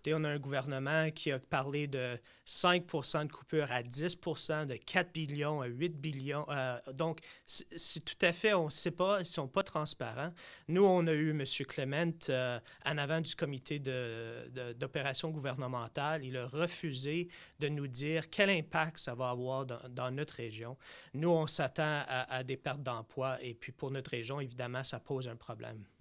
écoutez, on a un gouvernement qui a parlé de 5 de coupure à 10 de 4 billions à 8 billions. Euh, donc, c'est tout à fait, on ne sait pas, ils ne sont pas transparents. Nous, on a eu M. Clement euh, en avant du comité d'opération de, gouvernementale. Il a refusé de nous dire quel impact ça va avoir dans, notre région. Nous, on s'attend à des pertes d'emplois et puis pour notre région, évidemment, ça pose un problème.